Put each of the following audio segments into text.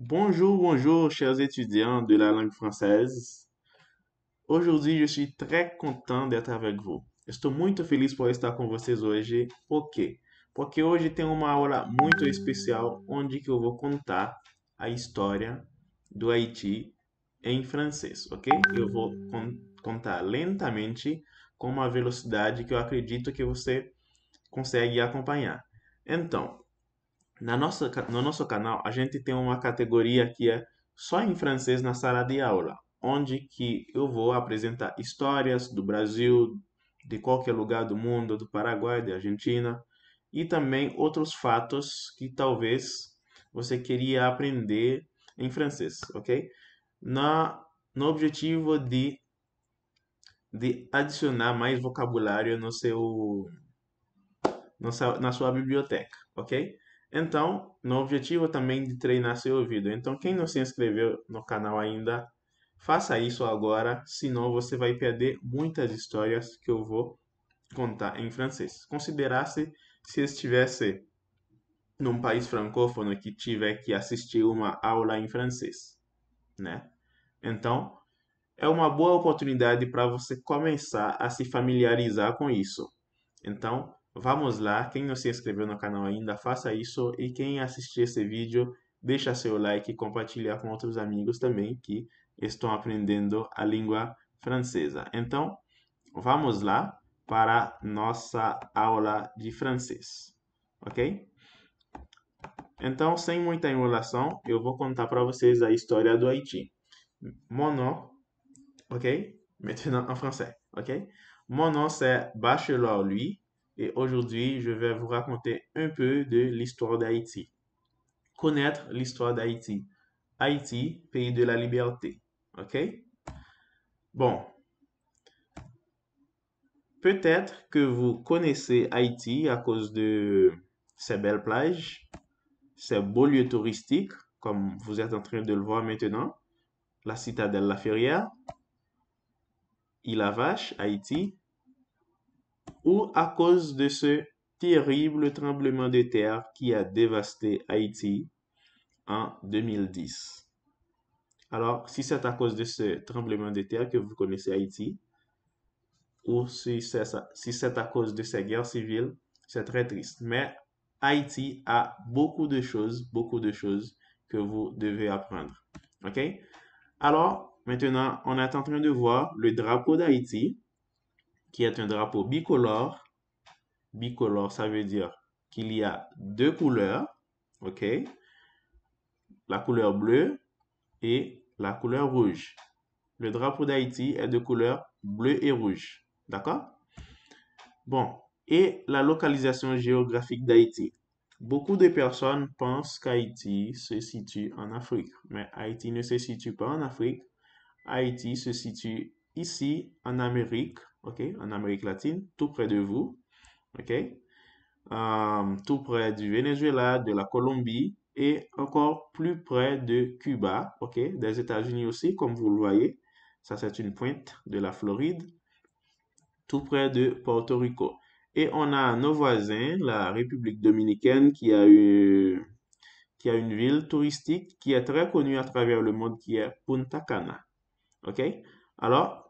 Bonjour, bonjour, chers étudiants de la langue française. Aujourd'hui, je suis très content d'être avec vous. Estou muito feliz por estar com vocês hoje. Por quê? Porque hoje tem uma aula muito especial onde que eu vou contar a história do Haiti em francês, ok? Eu vou con contar lentamente com uma velocidade que eu acredito que você consegue acompanhar. Então, na nossa, no nosso canal, a gente tem uma categoria que é só em francês na sala de aula, onde que eu vou apresentar histórias do Brasil, de qualquer lugar do mundo, do Paraguai, da Argentina, e também outros fatos que talvez você queria aprender em francês, ok? Na, no objetivo de, de adicionar mais vocabulário no seu, no, na sua biblioteca, ok? Então, no objetivo também de treinar seu ouvido. Então, quem não se inscreveu no canal ainda, faça isso agora, senão você vai perder muitas histórias que eu vou contar em francês. Considerasse se estivesse num país francófono que tiver que assistir uma aula em francês, né? Então, é uma boa oportunidade para você começar a se familiarizar com isso. Então, Vamos lá, quem não se inscreveu no canal ainda, faça isso e quem assistir esse vídeo, deixa seu like e compartilha com outros amigos também que estão aprendendo a língua francesa. Então, vamos lá para nossa aula de francês, ok? Então, sem muita enrolação, eu vou contar para vocês a história do Haiti. Mon nom, ok? Maintenant en français, ok? Mon nom c'est Bachelor Louis. et aujourd'hui je vais vous raconter un peu de l'histoire d'Haïti. Connaître l'histoire d'Haïti. Haïti, pays de la liberté. OK? Bon. Peut-être que vous connaissez Haïti à cause de ses belles plages, ses beaux lieux touristiques, comme vous êtes en train de le voir maintenant, la citadelle La Ferrière, Ilavache, Haïti, ou à cause de ce terrible tremblement de terre qui a dévasté Haïti en 2010. Alors, si c'est à cause de ce tremblement de terre que vous connaissez Haïti, ou si c'est si à cause de ces guerre civile, c'est très triste. Mais Haïti a beaucoup de choses, beaucoup de choses que vous devez apprendre. OK? Alors, maintenant, on est en train de voir le drapeau d'Haïti qui est un drapeau bicolore. Bicolore, ça veut dire qu'il y a deux couleurs, ok? La couleur bleue et la couleur rouge. Le drapeau d'Haïti est de couleur bleue et rouge, d'accord? Bon, et la localisation géographique d'Haïti. Beaucoup de personnes pensent qu'Haïti se situe en Afrique, mais Haïti ne se situe pas en Afrique. Haïti se situe ici en Amérique, OK, en Amérique latine, tout près de vous, OK, euh, tout près du Venezuela, de la Colombie et encore plus près de Cuba, OK, des États-Unis aussi, comme vous le voyez. Ça, c'est une pointe de la Floride, tout près de Porto Rico. Et on a nos voisins, la République dominicaine, qui a, eu, qui a une ville touristique qui est très connue à travers le monde, qui est Punta Cana. OK? Alors,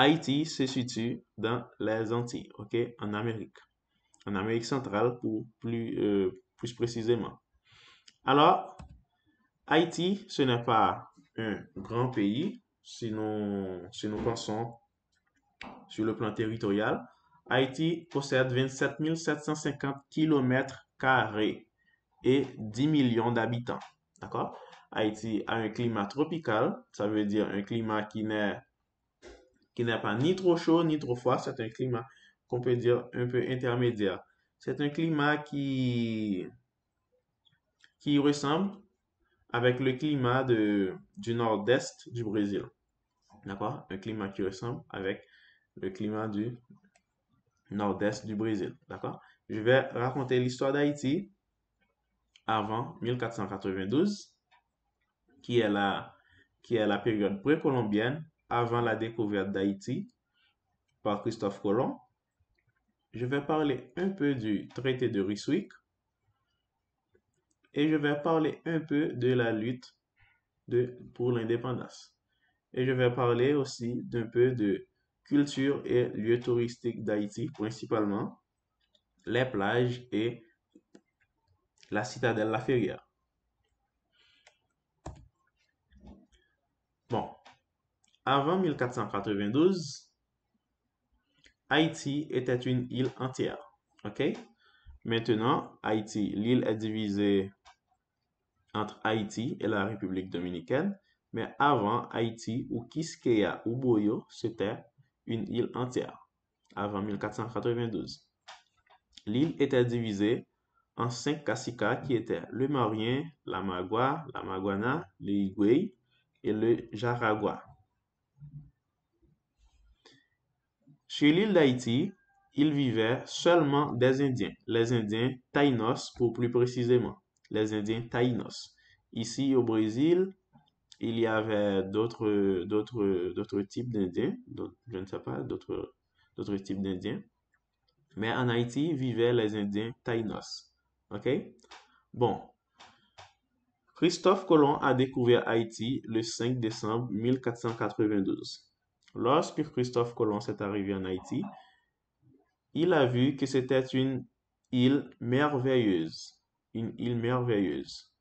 Haïti se situe dans les Antilles, ok, en Amérique, en Amérique centrale pour plus, euh, plus précisément. Alors, Haïti, ce n'est pas un grand pays, sinon, si nous pensons sur le plan territorial. Haïti possède 27 750 km et 10 millions d'habitants. D'accord Haïti a un climat tropical, ça veut dire un climat qui n'est n'est n'est pas ni trop chaud ni trop froid. C'est un climat qu'on peut dire un peu intermédiaire. C'est un climat qui, qui ressemble avec le climat de, du nord-est du Brésil. D'accord Un climat qui ressemble avec le climat du nord-est du Brésil. D'accord Je vais raconter l'histoire d'Haïti avant 1492, qui est la, qui est la période précolombienne avant la découverte d'Haïti par Christophe Colomb. Je vais parler un peu du traité de Ryswick et je vais parler un peu de la lutte de, pour l'indépendance. Et je vais parler aussi d'un peu de culture et lieux touristiques d'Haïti, principalement les plages et la citadelle La Ferrière. Avant 1492, Haïti était une île entière. OK? Maintenant, Haïti, l'île est divisée entre Haïti et la République dominicaine. Mais avant, Haïti ou Kiskeya ou Boyo, c'était une île entière, avant 1492. L'île était divisée en cinq caciques qui étaient le Marien, la Magua, la Maguana, le Higüey et le Jaragua. Sur l'île d'Haïti, il vivait seulement des Indiens, les Indiens Taïnos pour plus précisément, les Indiens Taïnos. Ici au Brésil, il y avait d'autres d'autres d'autres types d'Indiens, je ne sais pas, d'autres d'autres types d'Indiens. Mais en Haïti vivaient les Indiens Taïnos. OK Bon. Christophe Colomb a découvert Haïti le 5 décembre 1492. Lorsque Christophe Colomb s'est arrivé en Haïti, il a vu que c'était une île merveilleuse, une île merveilleuse.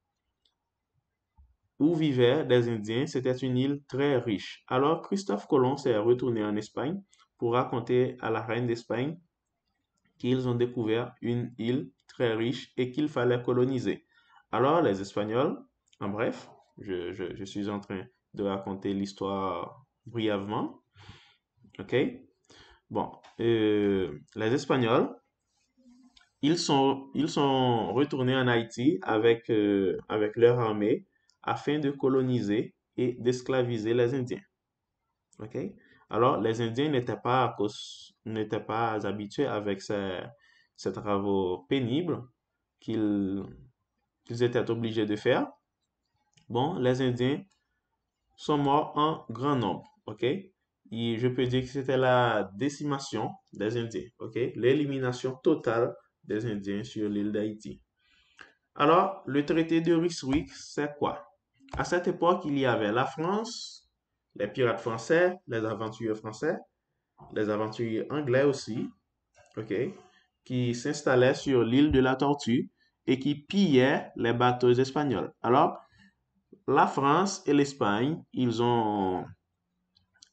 Où vivaient des Indiens, c'était une île très riche. Alors Christophe Colomb s'est retourné en Espagne pour raconter à la reine d'Espagne qu'ils ont découvert une île très riche et qu'il fallait coloniser. Alors les Espagnols, en bref, je, je suis en train de raconter l'histoire brièvement. OK? Bon, euh, les Espagnols, ils sont, ils sont retournés en Haïti avec, euh, avec leur armée afin de coloniser et d'esclaviser les Indiens. OK? Alors, les Indiens n'étaient pas, n'étaient pas habitués avec ces, travaux pénibles qu'ils étaient obligés de faire. Bon, les Indiens sont morts en grand nombre. OK? Et je peux dire que c'était la décimation des Indiens, OK? L'élimination totale des Indiens sur l'île d'Haïti. Alors, le traité de Rixwick, c'est quoi? À cette époque, il y avait la France, les pirates français, les aventuriers français, les aventuriers anglais aussi, OK? Qui s'installaient sur l'île de la Tortue et qui pillaient les bateaux espagnols. Alors, la France et l'Espagne, ils ont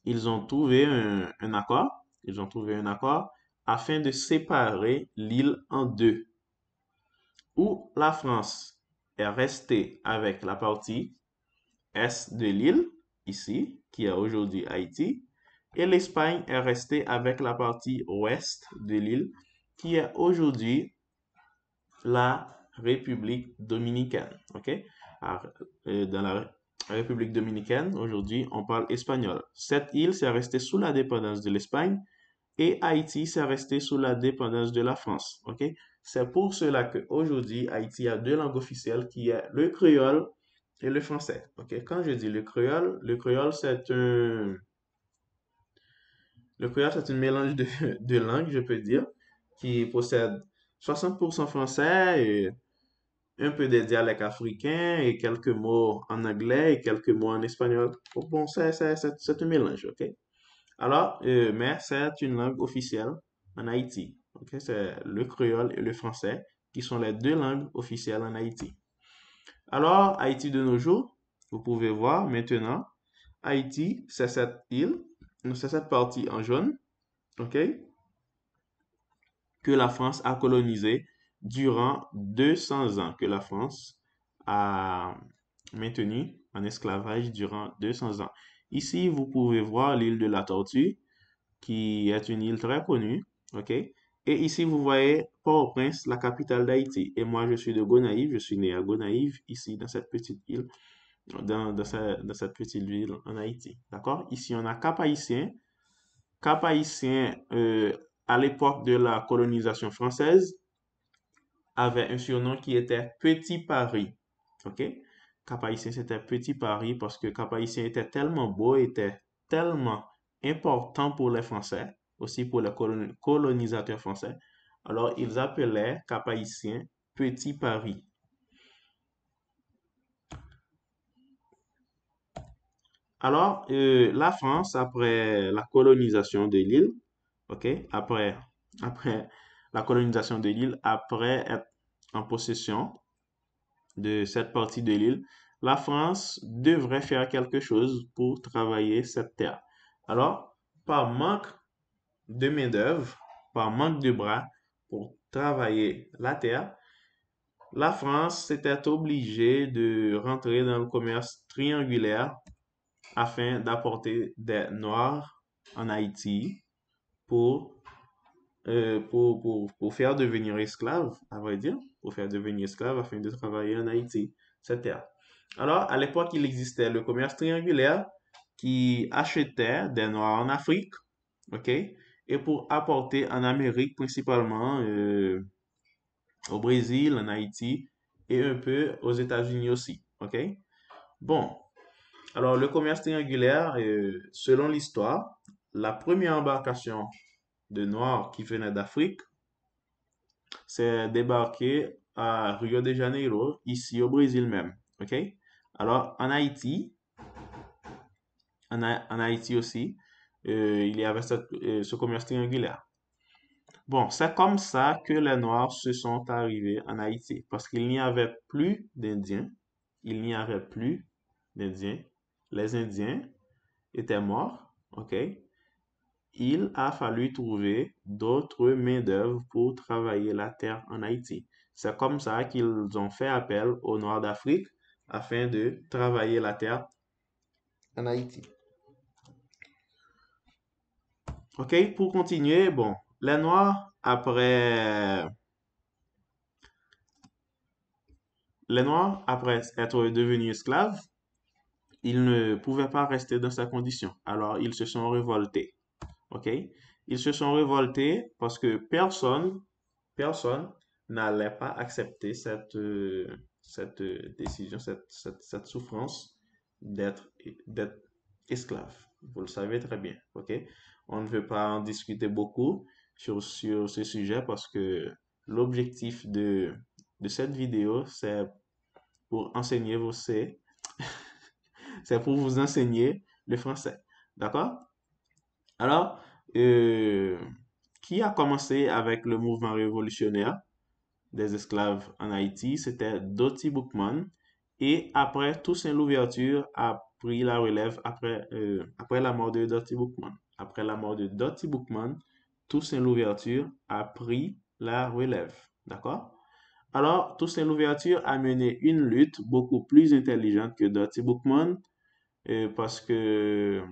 ils ont trouvé un, accord, ils ont trouvé un accord afin de séparer l'île en deux, où la France est restée avec la partie est de l'île, ici, qui est aujourd'hui Haïti, et l'Espagne est restée avec la partie ouest de l'île, qui est aujourd'hui la République dominicaine. ok? Ah, euh, dans la République dominicaine, aujourd'hui, on parle espagnol. Cette île, s'est resté sous la dépendance de l'Espagne et Haïti, s'est resté sous la dépendance de la France. OK? C'est pour cela qu'aujourd'hui, Haïti a deux langues officielles qui est le créole et le français. OK? Quand je dis le créole, le créole, c'est un. Le créole, c'est un mélange de, de langues, je peux dire, qui possède 60% français et un peu des dialectes africains et quelques mots en anglais et quelques mots en espagnol. Oh, bon, c'est un mélange, ok? Alors, euh, mais c'est une langue officielle en Haïti. ok? C'est le créole et le français qui sont les deux langues officielles en Haïti. Alors, Haïti de nos jours, vous pouvez voir maintenant, Haïti, c'est cette île, c'est cette partie en jaune, ok? Que la France a colonisée durant 200 ans que la France a maintenu en esclavage durant 200 ans. Ici, vous pouvez voir l'île de la Tortue, qui est une île très connue, ok? Et ici, vous voyez Port-au-Prince, la capitale d'Haïti. Et moi, je suis de Gonaïve, je suis né à Gonaïve, ici, dans cette petite île, dans, dans, cette petite ville en Haïti, d'accord? Ici, on a Cap-Haïtien. Cap-Haïtien, euh, à l'époque de la colonisation française, avait un surnom qui était Petit Paris. OK? cap c'était Petit Paris parce que cap était tellement beau, était tellement important pour les Français, aussi pour les colonisateurs français. Alors, ils appelaient cap Petit Paris. Alors, euh, la France, après la colonisation de l'île, OK, après, après la colonisation de l'île après être en possession de cette partie de l'île, la France devrait faire quelque chose pour travailler cette terre. Alors, par manque de main-d'œuvre, par manque de bras pour travailler la terre, la France s'était obligée de rentrer dans le commerce triangulaire afin d'apporter des Noirs en Haïti pour euh, pour, pour, pour, faire devenir esclave, à vrai dire, pour faire devenir esclave afin de travailler en Haïti, etc. Alors, à l'époque, il existait le commerce triangulaire qui achetait des Noirs en Afrique, ok, et pour apporter en Amérique principalement, euh, au Brésil, en Haïti et un peu aux États-Unis aussi, ok. Bon, alors le commerce triangulaire, euh, selon l'histoire, la première embarcation de Noirs qui venaient d'Afrique s'est débarqué à Rio de Janeiro, ici au Brésil même. OK? Alors, en Haïti, en, en Haïti aussi, euh, il y avait euh, ce commerce triangulaire. Bon, c'est comme ça que les Noirs se sont arrivés en Haïti, parce qu'il n'y avait plus d'Indiens. Il n'y avait plus d'Indiens. Les Indiens étaient morts, ok? il a fallu trouver d'autres main-d'œuvre pour travailler la terre en Haïti. C'est comme ça qu'ils ont fait appel au Nord d'Afrique afin de travailler la terre en Haïti. OK, pour continuer, bon, les Noirs, après. Les Noirs, après être devenus esclaves, ils ne pouvaient pas rester dans sa condition. Alors, ils se sont révoltés. OK? Ils se sont révoltés parce que personne, personne n'allait pas accepter cette, euh, cette euh, décision, cette, souffrance d'être esclave. Vous le savez très bien, OK? On ne veut pas en discuter beaucoup sur, ce sujet parce que l'objectif de, de cette vidéo, c'est pour enseigner c'est pour vous enseigner le français. D'accord alors, euh, qui a commencé avec le mouvement révolutionnaire des esclaves en Haïti, c'était Doty Bookman. Et après, Toussaint Louverture a pris la relève après, euh, après la mort de Doty Bookman. Après la mort de Doty Bookman, Toussaint Louverture a pris la relève. D'accord Alors, Toussaint Louverture a mené une lutte beaucoup plus intelligente que Doty Bookman euh, parce que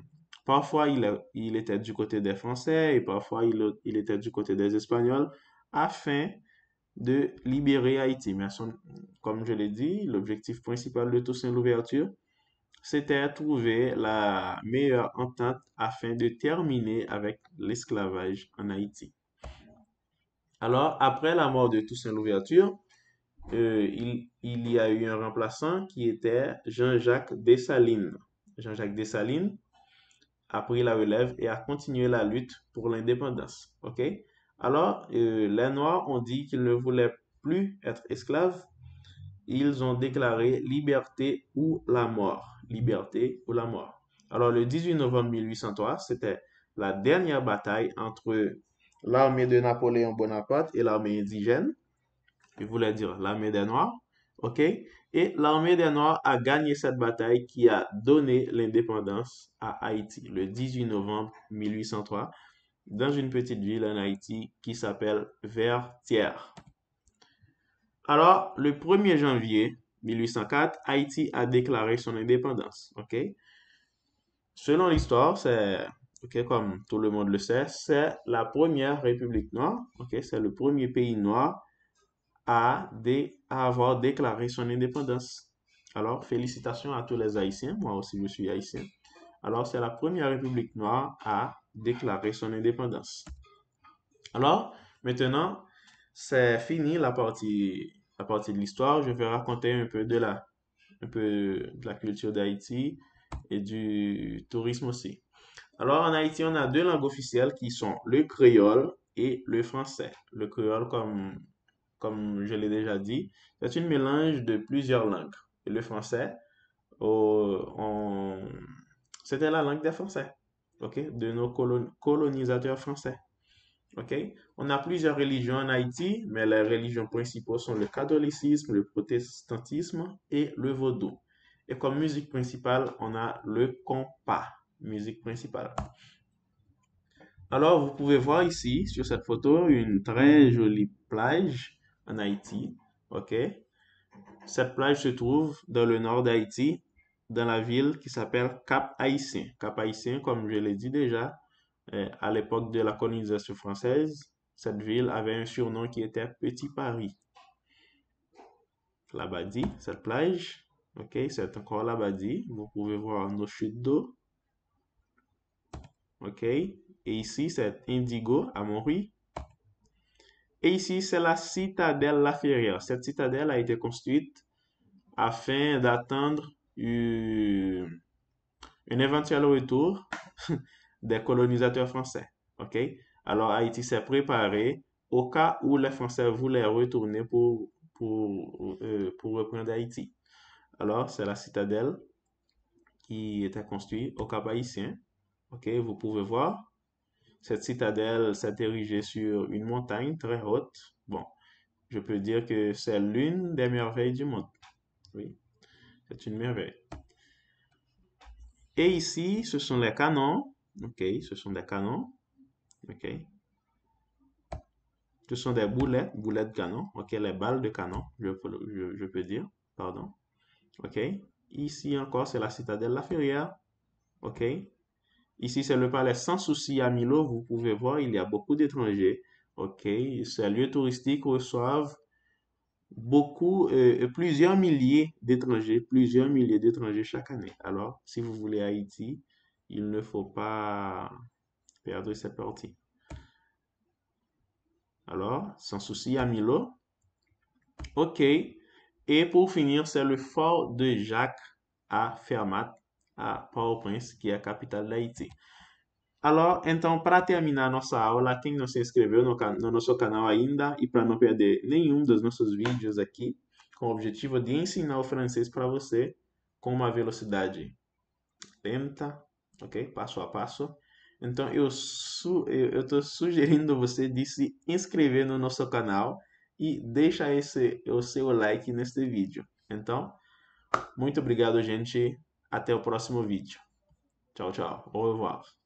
Parfois, il, était du côté des Français et parfois, il, était du côté des Espagnols afin de libérer Haïti. Mais comme je l'ai dit, l'objectif principal de Toussaint Louverture, c'était trouver la meilleure entente afin de terminer avec l'esclavage en Haïti. Alors, après la mort de Toussaint Louverture, euh, il, il, y a eu un remplaçant qui était Jean-Jacques Dessalines. Jean-Jacques Dessalines a pris la relève et a continué la lutte pour l'indépendance. OK? Alors, euh, les Noirs ont dit qu'ils ne voulaient plus être esclaves. Ils ont déclaré liberté ou la mort. Liberté ou la mort. Alors, le 18 novembre 1803, c'était la dernière bataille entre l'armée de Napoléon Bonaparte et l'armée indigène. il voulait dire l'armée des Noirs. OK? Et l'armée des Noirs a gagné cette bataille qui a donné l'indépendance à Haïti le 18 novembre 1803 dans une petite ville en Haïti qui s'appelle Vertières. Alors, le 1er janvier 1804, Haïti a déclaré son indépendance. OK? Selon l'histoire, c'est comme tout le monde le sait, c'est la première République noire, c'est le premier pays noir à, avoir déclaré son indépendance. Alors, félicitations à tous les Haïtiens. Moi aussi, je suis haïtien. Alors, c'est la première République noire à déclarer son indépendance. Alors, maintenant, c'est fini la partie, la partie de l'histoire. Je vais raconter un peu de la, un peu de la culture d'Haïti et du tourisme aussi. Alors, en Haïti, on a deux langues officielles qui sont le créole et le français. Le créole comme comme je l'ai déjà dit, c'est une mélange de plusieurs langues. Et le français, c'était la langue des Français, de nos colonisateurs français. OK. On a plusieurs religions en Haïti, mais les religions principales sont le catholicisme, le protestantisme et le vaudou. Et comme musique principale, on a le compas, musique principale. Alors, vous pouvez voir ici, sur cette photo, une très jolie plage en Haïti. OK? Cette plage se trouve dans le nord d'Haïti, dans la ville qui s'appelle Cap Haïtien. Cap Haïtien, comme je l'ai dit déjà, euh, à l'époque de la colonisation française, cette ville avait un surnom qui était Petit Paris. Labadi, cette plage, ok, c'est encore Labadi. Vous pouvez voir nos chutes d'eau. Ok, et ici c'est Indigo à oui et ici, c'est la citadelle La Ferrière. Cette citadelle a été construite afin d'attendre un éventuel retour des colonisateurs français. OK? Alors, Haïti s'est préparé au cas où les Français voulaient retourner pour, pour, euh, pour reprendre Haïti. Alors, c'est la citadelle qui était construite au Cap haïtien. OK? Vous pouvez voir cette citadelle s'est érigée sur une montagne très haute. Bon, je peux dire que c'est l'une des merveilles du monde. Oui, c'est une merveille. Et ici, ce sont les canons. OK, ce sont des canons. OK. Ce sont des boulets, boulettes de canon. OK, les balles de canon, je, peux dire. Pardon. OK. Ici encore, c'est la citadelle La Ferrière. OK. Ici, c'est le palais sans souci à Milo. Vous pouvez voir, il y a beaucoup d'étrangers. OK, ces lieux touristiques reçoivent beaucoup, euh, plusieurs milliers d'étrangers, plusieurs milliers d'étrangers chaque année. Alors, si vous voulez Haïti, il ne faut pas perdre cette partie. Alors, sans souci à Milo. OK. Et pour finir, c'est le fort de Jacques à Fermat a Port-au-Prince, que é a capital da Haiti. Alors, então, para terminar nossa aula, quem não se inscreveu no, no nosso canal ainda e para não perder nenhum dos nossos vídeos aqui, com o objetivo de ensinar o francês para você com uma velocidade lenta, ok? Passo a passo. Então, eu su estou sugerindo você de se inscrever no nosso canal e deixar esse, o seu like neste vídeo. Então, muito obrigado, gente. Até o próximo vídeo. Tchau, tchau. Au revoir.